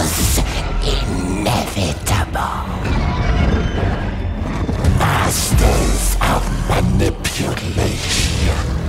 was inevitable. Masters of manipulation.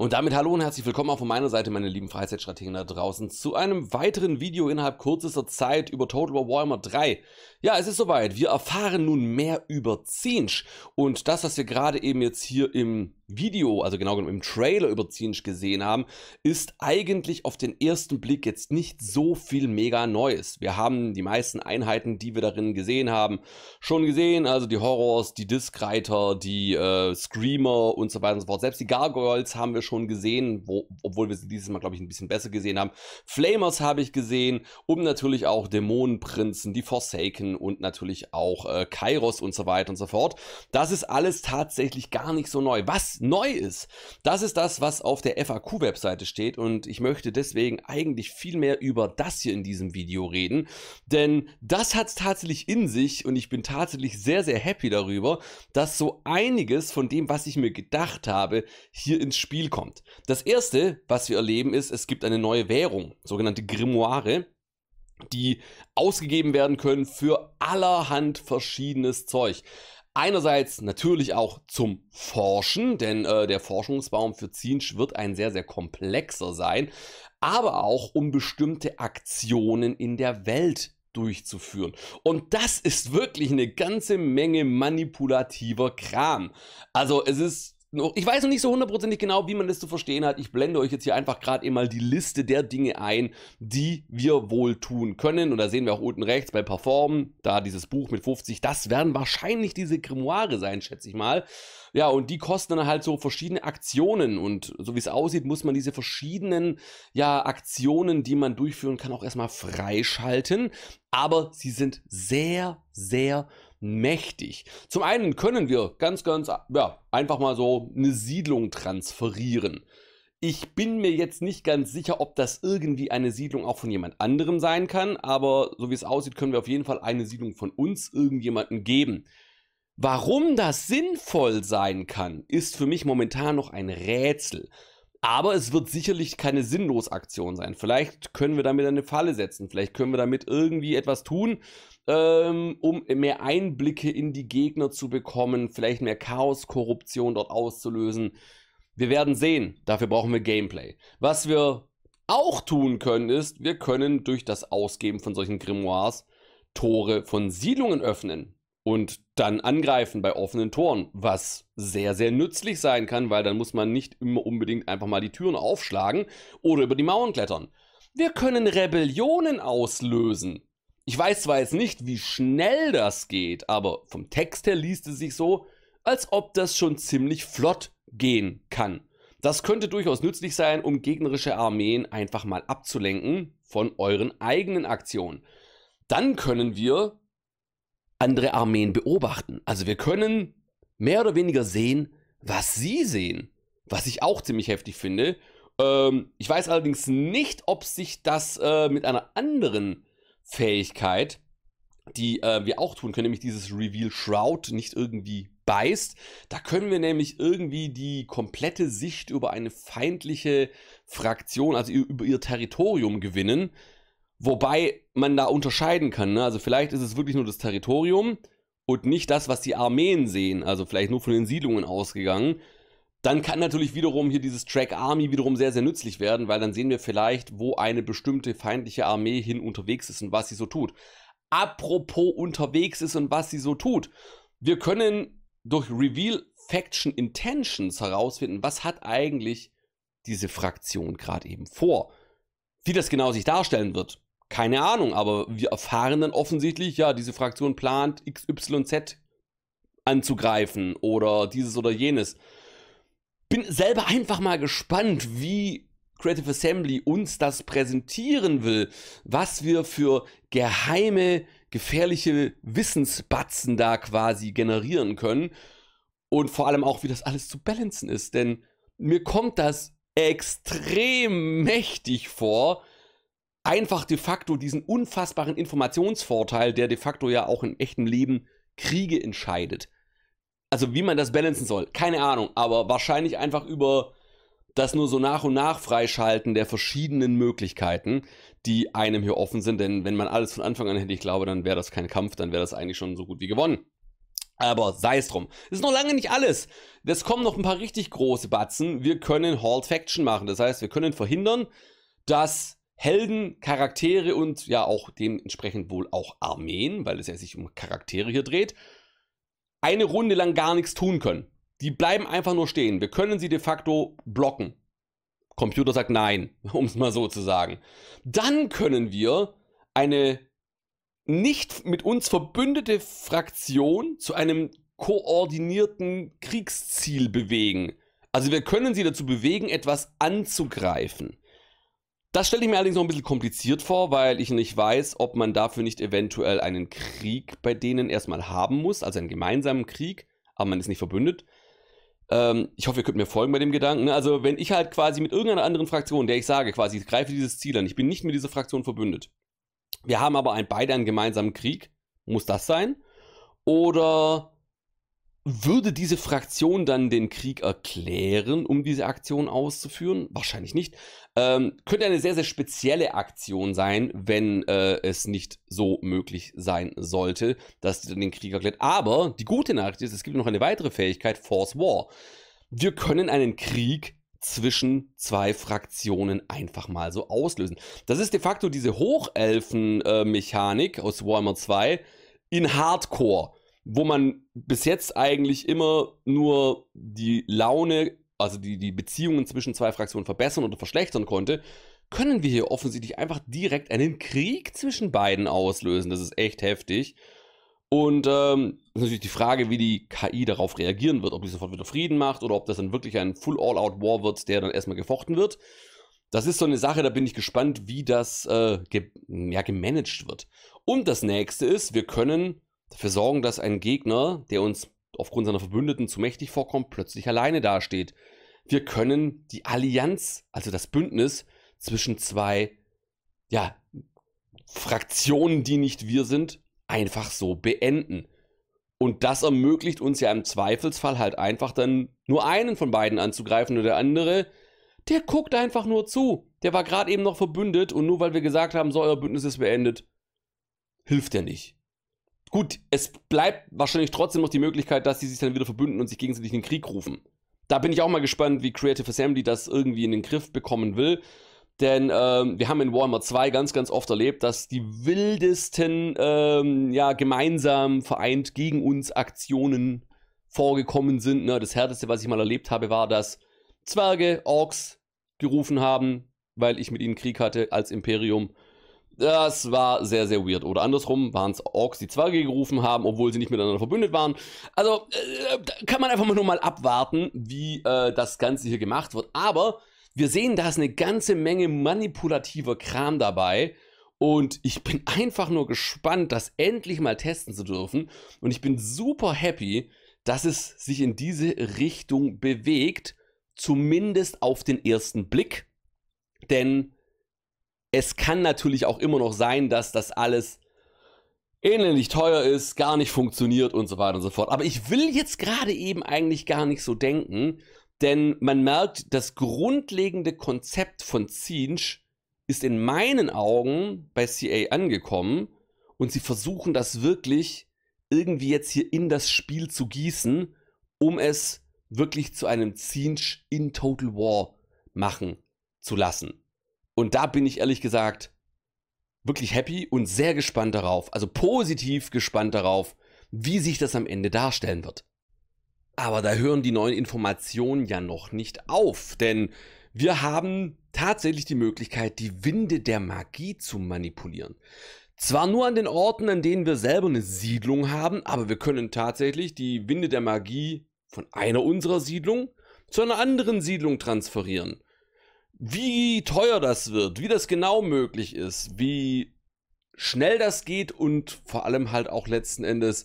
Und damit hallo und herzlich willkommen auch von meiner Seite, meine lieben Freizeitstrategen da draußen, zu einem weiteren Video innerhalb kürzester Zeit über Total War Warhammer 3. Ja, es ist soweit. Wir erfahren nun mehr über Zinsch. und das, was wir gerade eben jetzt hier im Video, also genau genommen im Trailer über überziehend gesehen haben, ist eigentlich auf den ersten Blick jetzt nicht so viel mega Neues. Wir haben die meisten Einheiten, die wir darin gesehen haben, schon gesehen, also die Horrors, die Diskreiter, die äh, Screamer und so weiter und so fort. Selbst die Gargoyles haben wir schon gesehen, wo, obwohl wir sie dieses Mal, glaube ich, ein bisschen besser gesehen haben. Flamers habe ich gesehen, um natürlich auch Dämonenprinzen, die Forsaken und natürlich auch äh, Kairos und so weiter und so fort. Das ist alles tatsächlich gar nicht so neu. Was neu ist. Das ist das, was auf der FAQ-Webseite steht und ich möchte deswegen eigentlich viel mehr über das hier in diesem Video reden, denn das hat es tatsächlich in sich und ich bin tatsächlich sehr, sehr happy darüber, dass so einiges von dem, was ich mir gedacht habe, hier ins Spiel kommt. Das erste, was wir erleben, ist, es gibt eine neue Währung, sogenannte Grimoire die ausgegeben werden können für allerhand verschiedenes Zeug. Einerseits natürlich auch zum Forschen, denn äh, der Forschungsbaum für Zinsch wird ein sehr, sehr komplexer sein, aber auch um bestimmte Aktionen in der Welt durchzuführen. Und das ist wirklich eine ganze Menge manipulativer Kram. Also es ist ich weiß noch nicht so hundertprozentig genau, wie man das zu verstehen hat. Ich blende euch jetzt hier einfach gerade einmal die Liste der Dinge ein, die wir wohl tun können. Und da sehen wir auch unten rechts bei Perform, da dieses Buch mit 50, das werden wahrscheinlich diese Grimoire sein, schätze ich mal. Ja, und die kosten dann halt so verschiedene Aktionen. Und so wie es aussieht, muss man diese verschiedenen ja, Aktionen, die man durchführen kann, auch erstmal freischalten. Aber sie sind sehr, sehr mächtig. Zum einen können wir ganz, ganz ja, einfach mal so eine Siedlung transferieren. Ich bin mir jetzt nicht ganz sicher, ob das irgendwie eine Siedlung auch von jemand anderem sein kann, aber so wie es aussieht, können wir auf jeden Fall eine Siedlung von uns irgendjemandem geben. Warum das sinnvoll sein kann, ist für mich momentan noch ein Rätsel. Aber es wird sicherlich keine sinnlos Aktion sein. Vielleicht können wir damit eine Falle setzen. Vielleicht können wir damit irgendwie etwas tun, ähm, um mehr Einblicke in die Gegner zu bekommen, vielleicht mehr Chaos, Korruption dort auszulösen. Wir werden sehen. Dafür brauchen wir Gameplay. Was wir auch tun können, ist, wir können durch das Ausgeben von solchen Grimoires Tore von Siedlungen öffnen und dann angreifen bei offenen Toren, was sehr, sehr nützlich sein kann, weil dann muss man nicht immer unbedingt einfach mal die Türen aufschlagen oder über die Mauern klettern. Wir können Rebellionen auslösen. Ich weiß zwar jetzt nicht, wie schnell das geht, aber vom Text her liest es sich so, als ob das schon ziemlich flott gehen kann. Das könnte durchaus nützlich sein, um gegnerische Armeen einfach mal abzulenken von euren eigenen Aktionen. Dann können wir andere Armeen beobachten. Also wir können mehr oder weniger sehen, was sie sehen, was ich auch ziemlich heftig finde. Ähm, ich weiß allerdings nicht, ob sich das äh, mit einer anderen Fähigkeit, die äh, wir auch tun können, nämlich dieses Reveal Shroud nicht irgendwie beißt. Da können wir nämlich irgendwie die komplette Sicht über eine feindliche Fraktion, also über ihr Territorium gewinnen. Wobei man da unterscheiden kann. Ne? Also vielleicht ist es wirklich nur das Territorium und nicht das, was die Armeen sehen. Also vielleicht nur von den Siedlungen ausgegangen dann kann natürlich wiederum hier dieses Track Army wiederum sehr, sehr nützlich werden, weil dann sehen wir vielleicht, wo eine bestimmte feindliche Armee hin unterwegs ist und was sie so tut. Apropos unterwegs ist und was sie so tut. Wir können durch Reveal Faction Intentions herausfinden, was hat eigentlich diese Fraktion gerade eben vor. Wie das genau sich darstellen wird, keine Ahnung, aber wir erfahren dann offensichtlich, ja, diese Fraktion plant XYZ anzugreifen oder dieses oder jenes bin selber einfach mal gespannt, wie Creative Assembly uns das präsentieren will, was wir für geheime, gefährliche Wissensbatzen da quasi generieren können und vor allem auch, wie das alles zu balancen ist, denn mir kommt das extrem mächtig vor, einfach de facto diesen unfassbaren Informationsvorteil, der de facto ja auch im echten Leben Kriege entscheidet, also wie man das balancen soll, keine Ahnung, aber wahrscheinlich einfach über das nur so nach und nach freischalten der verschiedenen Möglichkeiten, die einem hier offen sind. Denn wenn man alles von Anfang an hätte, ich glaube, dann wäre das kein Kampf, dann wäre das eigentlich schon so gut wie gewonnen. Aber sei es drum. Das ist noch lange nicht alles. Es kommen noch ein paar richtig große Batzen. Wir können Halt Faction machen. Das heißt, wir können verhindern, dass Helden, Charaktere und ja auch dementsprechend wohl auch Armeen, weil es ja sich um Charaktere hier dreht, eine Runde lang gar nichts tun können. Die bleiben einfach nur stehen. Wir können sie de facto blocken. Computer sagt nein, um es mal so zu sagen. Dann können wir eine nicht mit uns verbündete Fraktion zu einem koordinierten Kriegsziel bewegen. Also wir können sie dazu bewegen, etwas anzugreifen. Das stelle ich mir allerdings noch ein bisschen kompliziert vor, weil ich nicht weiß, ob man dafür nicht eventuell einen Krieg bei denen erstmal haben muss, also einen gemeinsamen Krieg, aber man ist nicht verbündet. Ähm, ich hoffe, ihr könnt mir folgen bei dem Gedanken. Ne? Also, wenn ich halt quasi mit irgendeiner anderen Fraktion, der ich sage, quasi ich greife dieses Ziel an, ich bin nicht mit dieser Fraktion verbündet. Wir haben aber ein, beide einen gemeinsamen Krieg, muss das sein? Oder würde diese Fraktion dann den Krieg erklären, um diese Aktion auszuführen? Wahrscheinlich nicht. Ähm, könnte eine sehr, sehr spezielle Aktion sein, wenn äh, es nicht so möglich sein sollte, dass sie dann den Krieg erklärt. Aber die gute Nachricht ist, es gibt noch eine weitere Fähigkeit, Force War. Wir können einen Krieg zwischen zwei Fraktionen einfach mal so auslösen. Das ist de facto diese Hochelfen-Mechanik äh, aus Warhammer 2 in Hardcore wo man bis jetzt eigentlich immer nur die Laune, also die, die Beziehungen zwischen zwei Fraktionen verbessern oder verschlechtern konnte, können wir hier offensichtlich einfach direkt einen Krieg zwischen beiden auslösen. Das ist echt heftig. Und ähm, ist natürlich die Frage, wie die KI darauf reagieren wird, ob die sofort wieder Frieden macht oder ob das dann wirklich ein Full All-Out War wird, der dann erstmal gefochten wird. Das ist so eine Sache, da bin ich gespannt, wie das äh, ge ja, gemanagt wird. Und das nächste ist, wir können dafür sorgen, dass ein Gegner, der uns aufgrund seiner Verbündeten zu mächtig vorkommt, plötzlich alleine dasteht. Wir können die Allianz, also das Bündnis zwischen zwei ja, Fraktionen, die nicht wir sind, einfach so beenden. Und das ermöglicht uns ja im Zweifelsfall halt einfach dann nur einen von beiden anzugreifen und der andere, der guckt einfach nur zu. Der war gerade eben noch verbündet und nur weil wir gesagt haben, so euer Bündnis ist beendet, hilft er nicht. Gut, es bleibt wahrscheinlich trotzdem noch die Möglichkeit, dass sie sich dann wieder verbünden und sich gegenseitig in den Krieg rufen. Da bin ich auch mal gespannt, wie Creative Assembly das irgendwie in den Griff bekommen will. Denn ähm, wir haben in Warhammer 2 ganz, ganz oft erlebt, dass die wildesten, ähm, ja, gemeinsam vereint gegen uns Aktionen vorgekommen sind. Ne? Das härteste, was ich mal erlebt habe, war, dass Zwerge, Orks gerufen haben, weil ich mit ihnen Krieg hatte als Imperium. Das war sehr, sehr weird. Oder andersrum waren es Orks, die Zwerge gerufen haben, obwohl sie nicht miteinander verbündet waren. Also äh, kann man einfach mal nur mal abwarten, wie äh, das Ganze hier gemacht wird. Aber wir sehen, da ist eine ganze Menge manipulativer Kram dabei. Und ich bin einfach nur gespannt, das endlich mal testen zu dürfen. Und ich bin super happy, dass es sich in diese Richtung bewegt. Zumindest auf den ersten Blick. Denn es kann natürlich auch immer noch sein, dass das alles ähnlich teuer ist, gar nicht funktioniert und so weiter und so fort. Aber ich will jetzt gerade eben eigentlich gar nicht so denken, denn man merkt, das grundlegende Konzept von Zinsch ist in meinen Augen bei CA angekommen und sie versuchen das wirklich irgendwie jetzt hier in das Spiel zu gießen, um es wirklich zu einem Zinsch in Total War machen zu lassen. Und da bin ich ehrlich gesagt wirklich happy und sehr gespannt darauf, also positiv gespannt darauf, wie sich das am Ende darstellen wird. Aber da hören die neuen Informationen ja noch nicht auf, denn wir haben tatsächlich die Möglichkeit, die Winde der Magie zu manipulieren. Zwar nur an den Orten, an denen wir selber eine Siedlung haben, aber wir können tatsächlich die Winde der Magie von einer unserer Siedlung zu einer anderen Siedlung transferieren wie teuer das wird, wie das genau möglich ist, wie schnell das geht und vor allem halt auch letzten Endes,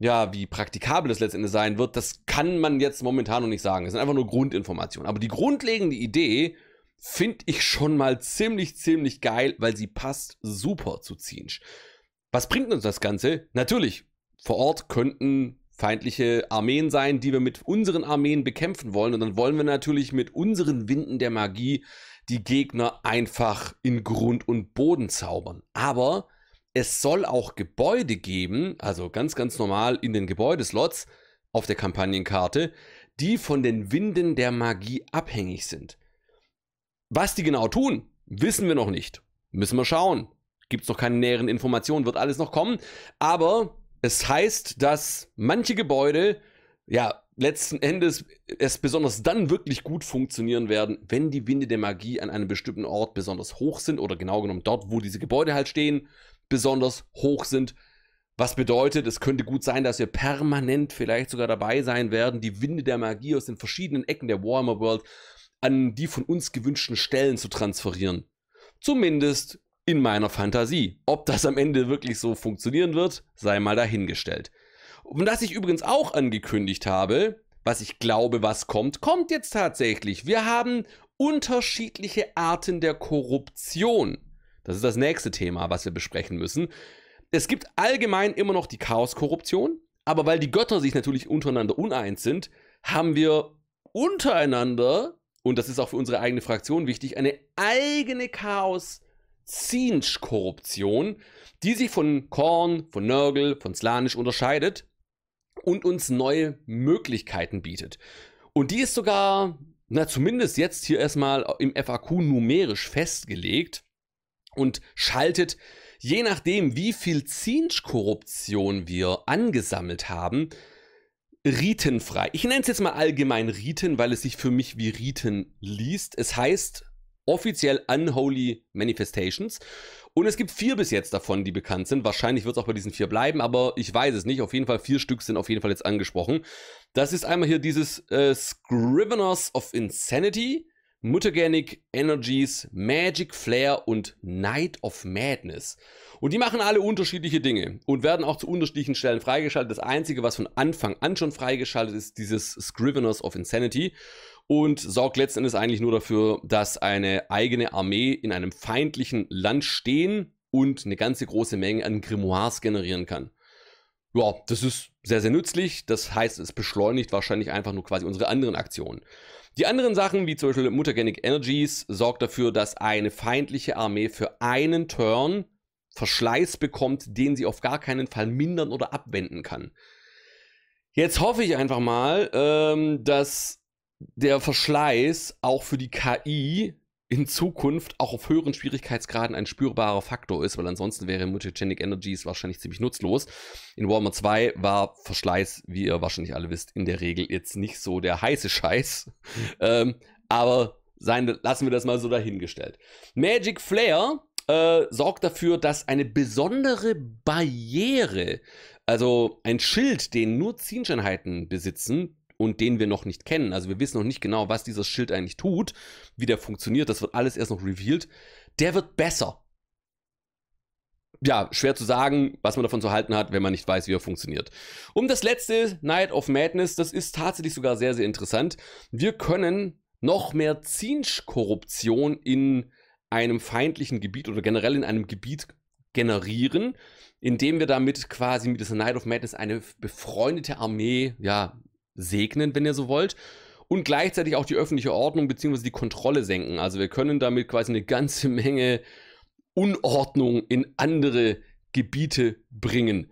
ja, wie praktikabel es letzten Endes sein wird, das kann man jetzt momentan noch nicht sagen. Es sind einfach nur Grundinformationen. Aber die grundlegende Idee finde ich schon mal ziemlich, ziemlich geil, weil sie passt super zu Zinsch. Was bringt uns das Ganze? Natürlich, vor Ort könnten feindliche Armeen sein, die wir mit unseren Armeen bekämpfen wollen. Und dann wollen wir natürlich mit unseren Winden der Magie die Gegner einfach in Grund und Boden zaubern. Aber es soll auch Gebäude geben, also ganz, ganz normal in den Gebäudeslots auf der Kampagnenkarte, die von den Winden der Magie abhängig sind. Was die genau tun, wissen wir noch nicht. Müssen wir schauen. Gibt es noch keine näheren Informationen, wird alles noch kommen. Aber es heißt, dass manche Gebäude ja letzten Endes es besonders dann wirklich gut funktionieren werden, wenn die Winde der Magie an einem bestimmten Ort besonders hoch sind oder genau genommen dort, wo diese Gebäude halt stehen, besonders hoch sind. Was bedeutet, es könnte gut sein, dass wir permanent vielleicht sogar dabei sein werden, die Winde der Magie aus den verschiedenen Ecken der Warhammer World an die von uns gewünschten Stellen zu transferieren. Zumindest in meiner Fantasie. Ob das am Ende wirklich so funktionieren wird, sei mal dahingestellt. Und was ich übrigens auch angekündigt habe, was ich glaube, was kommt, kommt jetzt tatsächlich. Wir haben unterschiedliche Arten der Korruption. Das ist das nächste Thema, was wir besprechen müssen. Es gibt allgemein immer noch die Chaoskorruption, aber weil die Götter sich natürlich untereinander uneins sind, haben wir untereinander, und das ist auch für unsere eigene Fraktion wichtig, eine eigene Chaos- Zinsch-Korruption, die sich von Korn, von Nörgel, von Slanisch unterscheidet und uns neue Möglichkeiten bietet. Und die ist sogar, na zumindest jetzt hier erstmal im FAQ numerisch festgelegt und schaltet, je nachdem wie viel Zinsch-Korruption wir angesammelt haben, Riten frei. Ich nenne es jetzt mal allgemein Riten, weil es sich für mich wie Riten liest. Es heißt offiziell Unholy Manifestations. Und es gibt vier bis jetzt davon, die bekannt sind. Wahrscheinlich wird es auch bei diesen vier bleiben, aber ich weiß es nicht. Auf jeden Fall vier Stück sind auf jeden Fall jetzt angesprochen. Das ist einmal hier dieses äh, Scriveners of Insanity, Mutagenic Energies, Magic Flare und Night of Madness. Und die machen alle unterschiedliche Dinge und werden auch zu unterschiedlichen Stellen freigeschaltet. Das Einzige, was von Anfang an schon freigeschaltet ist, dieses Scriveners of Insanity und sorgt letzten Endes eigentlich nur dafür, dass eine eigene Armee in einem feindlichen Land stehen und eine ganze große Menge an Grimoires generieren kann. Ja, das ist sehr, sehr nützlich. Das heißt, es beschleunigt wahrscheinlich einfach nur quasi unsere anderen Aktionen. Die anderen Sachen, wie zum Beispiel Mutagenic Energies, sorgt dafür, dass eine feindliche Armee für einen Turn Verschleiß bekommt, den sie auf gar keinen Fall mindern oder abwenden kann. Jetzt hoffe ich einfach mal, ähm, dass der Verschleiß auch für die KI in Zukunft auch auf höheren Schwierigkeitsgraden ein spürbarer Faktor ist, weil ansonsten wäre Mutagenic Energies wahrscheinlich ziemlich nutzlos. In Warhammer 2 war Verschleiß, wie ihr wahrscheinlich alle wisst, in der Regel jetzt nicht so der heiße Scheiß. Hm. ähm, aber sein, lassen wir das mal so dahingestellt. Magic Flare äh, sorgt dafür, dass eine besondere Barriere, also ein Schild, den nur Zinscheinheiten besitzen, und den wir noch nicht kennen. Also wir wissen noch nicht genau, was dieses Schild eigentlich tut, wie der funktioniert, das wird alles erst noch revealed. Der wird besser. Ja, schwer zu sagen, was man davon zu halten hat, wenn man nicht weiß, wie er funktioniert. Um das letzte, Night of Madness, das ist tatsächlich sogar sehr, sehr interessant. Wir können noch mehr Zinsch-Korruption in einem feindlichen Gebiet oder generell in einem Gebiet generieren, indem wir damit quasi mit dieser Night of Madness eine befreundete Armee ja, segnen, wenn ihr so wollt. Und gleichzeitig auch die öffentliche Ordnung bzw. die Kontrolle senken. Also wir können damit quasi eine ganze Menge Unordnung in andere Gebiete bringen.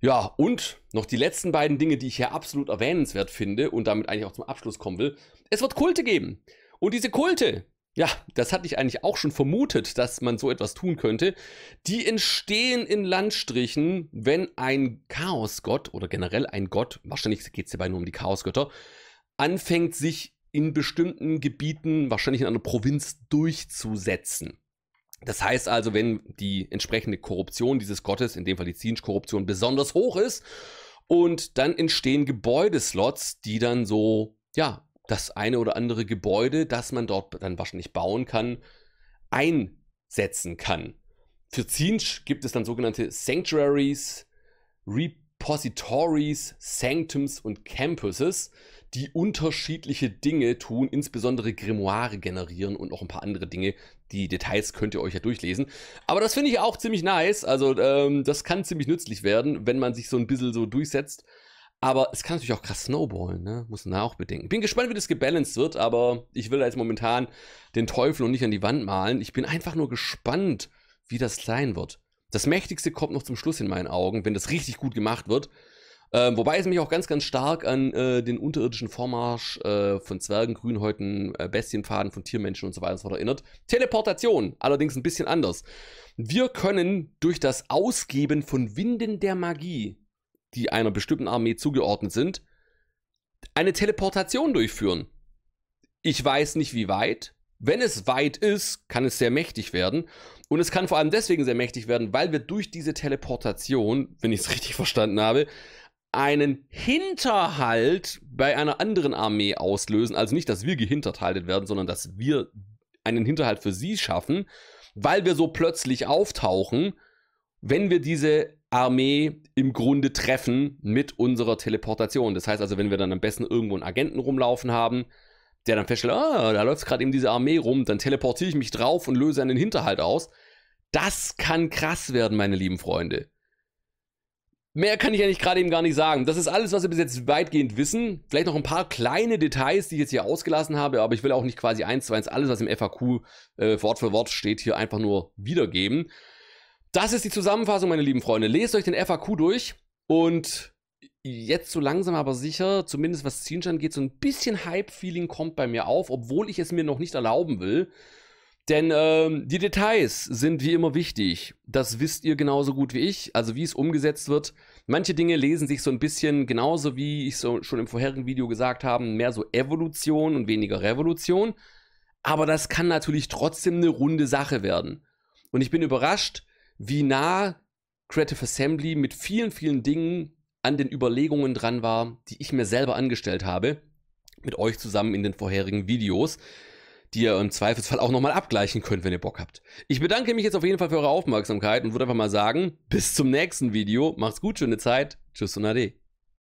Ja, und noch die letzten beiden Dinge, die ich hier absolut erwähnenswert finde und damit eigentlich auch zum Abschluss kommen will. Es wird Kulte geben. Und diese Kulte, ja, das hatte ich eigentlich auch schon vermutet, dass man so etwas tun könnte. Die entstehen in Landstrichen, wenn ein Chaosgott oder generell ein Gott, wahrscheinlich geht es hierbei nur um die Chaosgötter, anfängt sich in bestimmten Gebieten, wahrscheinlich in einer Provinz, durchzusetzen. Das heißt also, wenn die entsprechende Korruption dieses Gottes, in dem Fall die Zinsch-Korruption, besonders hoch ist, und dann entstehen Gebäudeslots, die dann so, ja, das eine oder andere Gebäude, das man dort dann wahrscheinlich bauen kann, einsetzen kann. Für Zinch gibt es dann sogenannte Sanctuaries, Repositories, Sanctums und Campuses, die unterschiedliche Dinge tun, insbesondere Grimoire generieren und noch ein paar andere Dinge. Die Details könnt ihr euch ja durchlesen. Aber das finde ich auch ziemlich nice. Also ähm, das kann ziemlich nützlich werden, wenn man sich so ein bisschen so durchsetzt. Aber es kann natürlich auch krass snowballen, ne? Muss man da auch bedenken. Bin gespannt, wie das gebalanced wird, aber ich will da jetzt momentan den Teufel und nicht an die Wand malen. Ich bin einfach nur gespannt, wie das sein wird. Das Mächtigste kommt noch zum Schluss in meinen Augen, wenn das richtig gut gemacht wird. Ähm, wobei es mich auch ganz, ganz stark an äh, den unterirdischen Vormarsch äh, von Zwergen, Grünhäuten, äh, Bestienfaden, von Tiermenschen und so weiter und so fort erinnert. Teleportation, allerdings ein bisschen anders. Wir können durch das Ausgeben von Winden der Magie die einer bestimmten Armee zugeordnet sind, eine Teleportation durchführen. Ich weiß nicht wie weit. Wenn es weit ist, kann es sehr mächtig werden. Und es kann vor allem deswegen sehr mächtig werden, weil wir durch diese Teleportation, wenn ich es richtig verstanden habe, einen Hinterhalt bei einer anderen Armee auslösen. Also nicht, dass wir gehinterhaltet werden, sondern dass wir einen Hinterhalt für sie schaffen, weil wir so plötzlich auftauchen, wenn wir diese Armee im Grunde treffen mit unserer Teleportation. Das heißt also, wenn wir dann am besten irgendwo einen Agenten rumlaufen haben, der dann feststellt, ah, da läuft gerade eben diese Armee rum, dann teleportiere ich mich drauf und löse einen Hinterhalt aus. Das kann krass werden, meine lieben Freunde. Mehr kann ich eigentlich gerade eben gar nicht sagen. Das ist alles, was wir bis jetzt weitgehend wissen. Vielleicht noch ein paar kleine Details, die ich jetzt hier ausgelassen habe, aber ich will auch nicht quasi eins zu eins alles, was im FAQ äh, Wort für Wort steht, hier einfach nur wiedergeben. Das ist die Zusammenfassung, meine lieben Freunde. Lest euch den FAQ durch und jetzt so langsam aber sicher, zumindest was Zinshan geht, so ein bisschen Hype-Feeling kommt bei mir auf, obwohl ich es mir noch nicht erlauben will. Denn ähm, die Details sind wie immer wichtig. Das wisst ihr genauso gut wie ich, also wie es umgesetzt wird. Manche Dinge lesen sich so ein bisschen genauso, wie ich so schon im vorherigen Video gesagt habe, mehr so Evolution und weniger Revolution. Aber das kann natürlich trotzdem eine runde Sache werden. Und ich bin überrascht, wie nah Creative Assembly mit vielen, vielen Dingen an den Überlegungen dran war, die ich mir selber angestellt habe, mit euch zusammen in den vorherigen Videos, die ihr im Zweifelsfall auch nochmal abgleichen könnt, wenn ihr Bock habt. Ich bedanke mich jetzt auf jeden Fall für eure Aufmerksamkeit und würde einfach mal sagen, bis zum nächsten Video. Macht's gut, schöne Zeit. Tschüss und Ade.